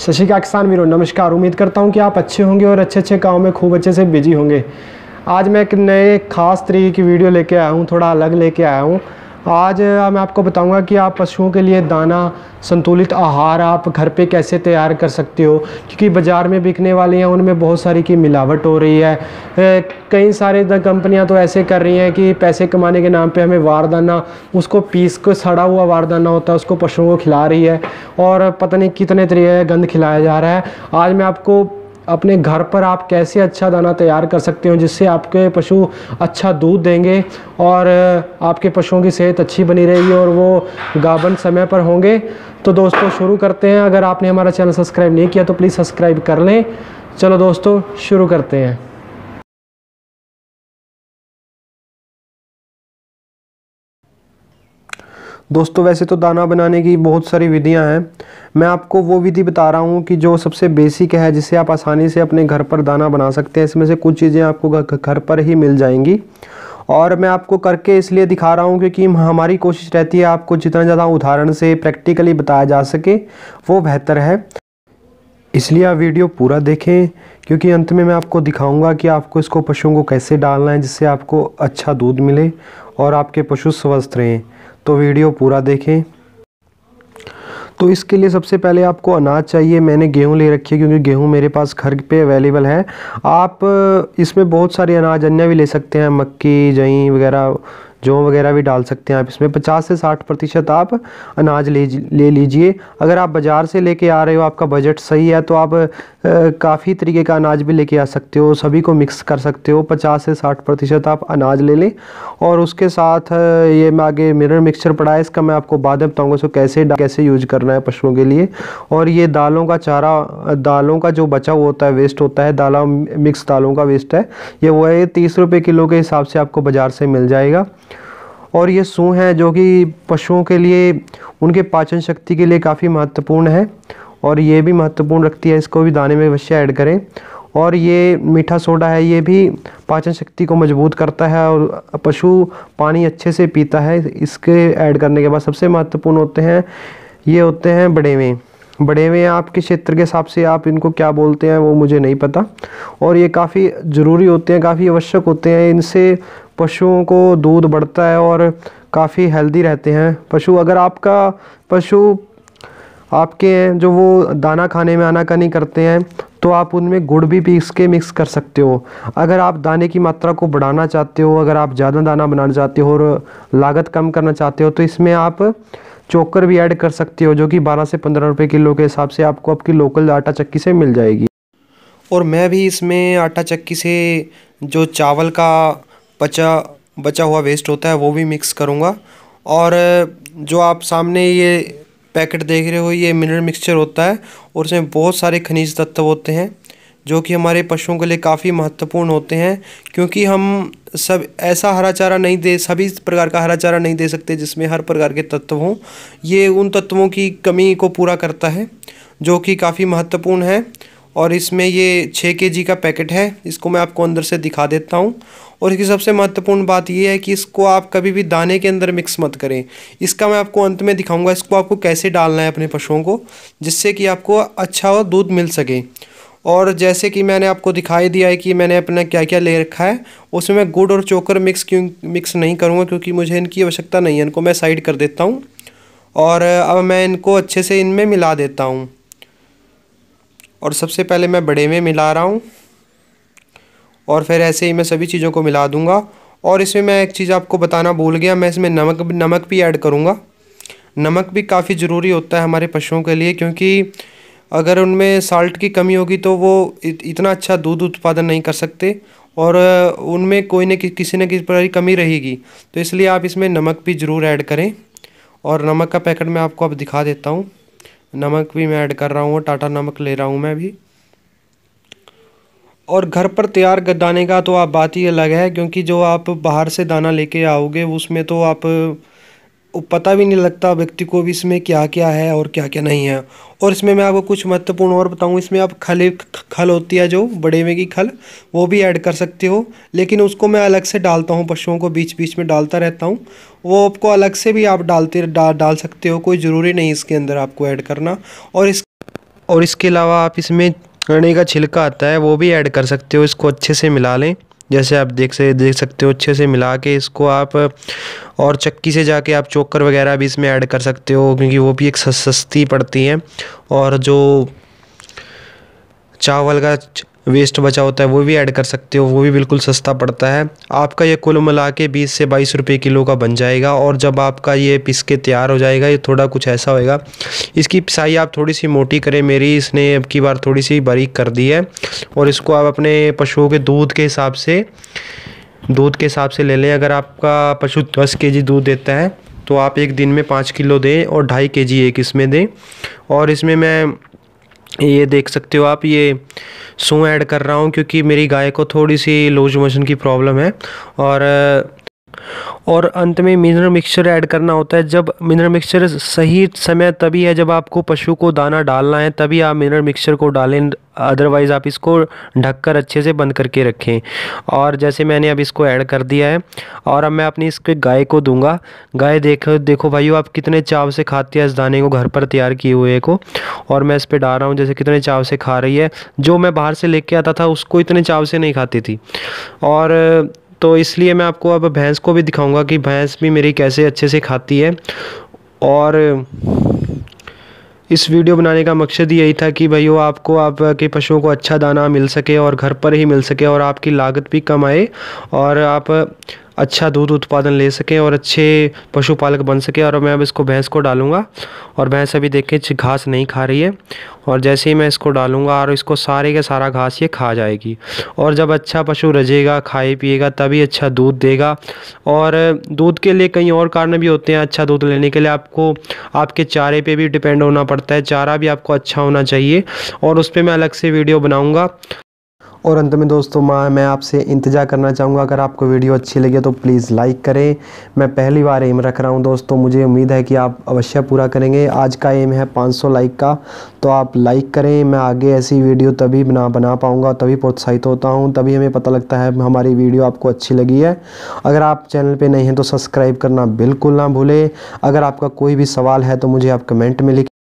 शशिका किसान वीरों नमस्कार उम्मीद करता हूँ कि आप अच्छे होंगे और अच्छे अच्छे काम में खूब अच्छे से बिजी होंगे आज मैं एक नए खास तरीके की वीडियो लेके आया हूँ थोड़ा अलग लेके आया हूँ आज मैं आपको बताऊंगा कि आप पशुओं के लिए दाना संतुलित आहार आप घर पे कैसे तैयार कर सकते हो क्योंकि बाज़ार में बिकने वाले हैं उनमें बहुत सारी की मिलावट हो रही है कई सारे कंपनियां तो ऐसे कर रही हैं कि पैसे कमाने के नाम पे हमें वारदाना उसको पीस को सड़ा हुआ वारदाना होता है उसको पशुओं को खिला रही है और पता नहीं कितने तरीके गंद खिलाया जा रहा है आज मैं आपको अपने घर पर आप कैसे अच्छा दाना तैयार कर सकते हो जिससे आपके पशु अच्छा दूध देंगे और आपके पशुओं की सेहत अच्छी बनी रहेगी और वो गाबन समय पर होंगे तो दोस्तों शुरू करते हैं अगर आपने हमारा चैनल सब्सक्राइब नहीं किया तो प्लीज़ सब्सक्राइब कर लें चलो दोस्तों शुरू करते हैं दोस्तों वैसे तो दाना बनाने की बहुत सारी विधियां हैं मैं आपको वो विधि बता रहा हूँ कि जो सबसे बेसिक है जिसे आप आसानी से अपने घर पर दाना बना सकते हैं इसमें से कुछ चीज़ें आपको घर पर ही मिल जाएंगी और मैं आपको करके इसलिए दिखा रहा हूँ क्योंकि हमारी कोशिश रहती है आपको जितना ज़्यादा उदाहरण से प्रैक्टिकली बताया जा सके वो बेहतर है इसलिए आप वीडियो पूरा देखें क्योंकि अंत में मैं आपको दिखाऊंगा कि आपको इसको पशुओं को कैसे डालना है जिससे आपको अच्छा दूध मिले और आपके पशु स्वस्थ रहें तो वीडियो पूरा देखें तो इसके लिए सबसे पहले आपको अनाज चाहिए मैंने गेहूं ले रखी है क्योंकि गेहूं मेरे पास घर पे अवेलेबल है आप इसमें बहुत सारे अनाज अन्य भी ले सकते हैं मक्की जई वगैरह जौ वगैरह भी डाल सकते हैं आप इसमें 50 से 60 प्रतिशत आप अनाज ले ले लीजिए अगर आप बाज़ार से लेके आ रहे हो आपका बजट सही है तो आप काफ़ी तरीके का अनाज भी लेके आ सकते हो सभी को मिक्स कर सकते हो 50 से 60 प्रतिशत आप अनाज ले लें और उसके साथ ये मैं आगे मिरर मिक्सचर पड़ा है इसका मैं आपको बाद में बताऊँगा इसको कैसे कैसे यूज करना है पशुओं के लिए और ये दालों का चारा दालों का जो बचा हुआ होता है वेस्ट होता है दाला मिक्स दालों का वेस्ट है ये वो है तीस रुपये किलो के हिसाब से आपको बाज़ार से मिल जाएगा और ये सूँ हैं जो कि पशुओं के लिए उनके पाचन शक्ति के लिए काफ़ी महत्वपूर्ण है और ये भी महत्वपूर्ण रखती है इसको भी दाने में अवश्य ऐड करें और ये मीठा सोडा है ये भी पाचन शक्ति को मजबूत करता है और पशु पानी अच्छे से पीता है इसके ऐड करने के बाद सबसे महत्वपूर्ण होते हैं ये होते हैं बड़े में बढ़े हुए हैं आपके क्षेत्र के हिसाब से आप इनको क्या बोलते हैं वो मुझे नहीं पता और ये काफ़ी ज़रूरी होते हैं काफ़ी आवश्यक होते हैं इनसे पशुओं को दूध बढ़ता है और काफ़ी हेल्दी रहते हैं पशु अगर आपका पशु आपके हैं जो वो दाना खाने में आनाकानी करते हैं तो आप उनमें गुड़ भी पीस के मिक्स कर सकते हो अगर आप दाने की मात्रा को बढ़ाना चाहते हो अगर आप ज़्यादा दाना बनाना चाहते हो और लागत कम करना चाहते हो तो इसमें आप चोकर भी ऐड कर सकते हो जो कि 12 से 15 रुपए किलो के हिसाब से आपको आपकी लोकल आटा चक्की से मिल जाएगी और मैं भी इसमें आटा चक्की से जो चावल का बचा बचा हुआ वेस्ट होता है वो भी मिक्स करूँगा और जो आप सामने ये पैकेट देख रहे हो ये मिनरल मिक्सचर होता है और इसमें बहुत सारे खनिज तत्व होते हैं जो कि हमारे पशुओं के लिए काफ़ी महत्वपूर्ण होते हैं क्योंकि हम सब ऐसा हरा चारा नहीं दे सभी प्रकार का हरा चारा नहीं दे सकते जिसमें हर प्रकार के तत्व हों ये उन तत्वों की कमी को पूरा करता है जो कि काफ़ी महत्वपूर्ण है और इसमें ये छः के जी का पैकेट है इसको मैं आपको अंदर से दिखा देता हूँ और इसकी सबसे महत्वपूर्ण बात यह है कि इसको आप कभी भी दाने के अंदर मिक्स मत करें इसका मैं आपको अंत में दिखाऊंगा इसको आपको कैसे डालना है अपने पशुओं को जिससे कि आपको अच्छा दूध मिल सके और जैसे कि मैंने आपको दिखाई दिया है कि मैंने अपना क्या क्या ले रखा है उसमें मैं गुड़ और चोकर मिक्स क्यों मिक्स नहीं करूँगा क्योंकि मुझे इनकी आवश्यकता नहीं है इनको मैं साइड कर देता हूँ और अब मैं इनको अच्छे से इनमें मिला देता हूँ और सबसे पहले मैं बड़े में मिला रहा हूँ और फिर ऐसे ही मैं सभी चीज़ों को मिला दूँगा और इसमें मैं एक चीज़ आपको बताना भूल गया मैं इसमें नमक नमक भी ऐड करूँगा नमक भी काफ़ी ज़रूरी होता है हमारे पशुओं के लिए क्योंकि अगर उनमें साल्ट की कमी होगी तो वो इतना अच्छा दूध उत्पादन नहीं कर सकते और उनमें कोई न कि, किसी न किसी प्रकार की कमी रहेगी तो इसलिए आप इसमें नमक भी ज़रूर ऐड करें और नमक का पैकेट मैं आपको अब दिखा देता हूँ नमक भी मैं ऐड कर रहा हूँ टाटा नमक ले रहा हूँ मैं भी और घर पर तैयार दाने का तो आप बात ही अलग है क्योंकि जो आप बाहर से दाना लेके आओगे उसमें तो आप पता भी नहीं लगता व्यक्ति को भी इसमें क्या क्या है और क्या क्या नहीं है और इसमें मैं आपको कुछ महत्वपूर्ण और बताऊँ इसमें आप खल खल होती है जो बड़े में की खल वो भी ऐड कर सकते हो लेकिन उसको मैं अलग से डालता हूँ पशुओं को बीच बीच में डालता रहता हूँ वो आपको अलग से भी आप डालते डा, डाल सकते हो कोई ज़रूरी नहीं इसके अंदर आपको ऐड करना और इस और इसके अलावा आप इसमें गणे का छिलका आता है वो भी ऐड कर सकते हो इसको अच्छे से मिला लें जैसे आप देख से देख सकते हो अच्छे से मिला के इसको आप और चक्की से जाके आप चोकर वगैरह भी इसमें ऐड कर सकते हो क्योंकि वो भी एक सस्ती पड़ती हैं और जो चावल का वेस्ट बचा होता है वो भी ऐड कर सकते हो वो भी बिल्कुल सस्ता पड़ता है आपका ये कुल मिला के बीस से बाईस रुपये किलो का बन जाएगा और जब आपका ये पिस के तैयार हो जाएगा ये थोड़ा कुछ ऐसा होएगा इसकी पिसाई आप थोड़ी सी मोटी करें मेरी इसने अब की बार थोड़ी सी बारीक कर दी है और इसको आप अपने पशुओं के दूध के हिसाब से दूध के हिसाब से ले लें अगर आपका पशु दस के जी दूध देता है तो आप एक दिन में पाँच किलो दें और ढाई के जी एक इसमें दें और इसमें मैं ये देख सकते हो आप ये सूँ ऐड कर रहा हूँ क्योंकि मेरी गाय को थोड़ी सी लूज मोशन की प्रॉब्लम है और और अंत में मिनरल मिक्सचर ऐड करना होता है जब मिनरल मिक्सचर सही समय तभी है जब आपको पशु को दाना डालना है तभी आप मिनरल मिक्सचर को डालें अदरवाइज़ आप इसको ढककर अच्छे से बंद करके रखें और जैसे मैंने अब इसको ऐड कर दिया है और अब मैं अपनी इसके गाय को दूंगा गाय देखो देखो भाइयों आप कितने चाव से खाती है इस दाने को घर पर तैयार किए हुए को और मैं इस पर डाल रहा हूँ जैसे कितने चाव से खा रही है जो मैं बाहर से लेके आता था उसको इतने चाव से नहीं खाती थी और तो इसलिए मैं आपको अब भैंस को भी दिखाऊंगा कि भैंस भी मेरी कैसे अच्छे से खाती है और इस वीडियो बनाने का मकसद यही था कि भाई वो आपको आपके पशुओं को अच्छा दाना मिल सके और घर पर ही मिल सके और आपकी लागत भी कम आए और आप अच्छा दूध उत्पादन ले सके और अच्छे पशुपालक बन सके और मैं अब इसको भैंस को डालूंगा और भैंस अभी देखे घास नहीं खा रही है और जैसे ही मैं इसको डालूंगा और इसको सारे का सारा घास ये खा जाएगी और जब अच्छा पशु रजेगा खाए पिएगा तभी अच्छा दूध देगा और दूध के लिए कई और कारण भी होते हैं अच्छा दूध लेने के लिए आपको आपके चारे पे भी डिपेंड होना पड़ता है चारा भी आपको अच्छा होना चाहिए और उस पर मैं अलग से वीडियो बनाऊँगा और अंत में दोस्तों माँ मैं आपसे इंतज़ार करना चाहूँगा अगर आपको वीडियो अच्छी लगे तो प्लीज़ लाइक करें मैं पहली बार एम रख रहा हूँ दोस्तों मुझे उम्मीद है कि आप अवश्य पूरा करेंगे आज का एम है 500 लाइक का तो आप लाइक करें मैं आगे ऐसी वीडियो तभी बना बना पाऊँगा तभी प्रोत्साहित होता हूँ तभी हमें पता लगता है हमारी वीडियो आपको अच्छी लगी है अगर आप चैनल पर नहीं हैं तो सब्सक्राइब करना बिल्कुल ना भूलें अगर आपका कोई भी सवाल है तो मुझे आप कमेंट में लिखें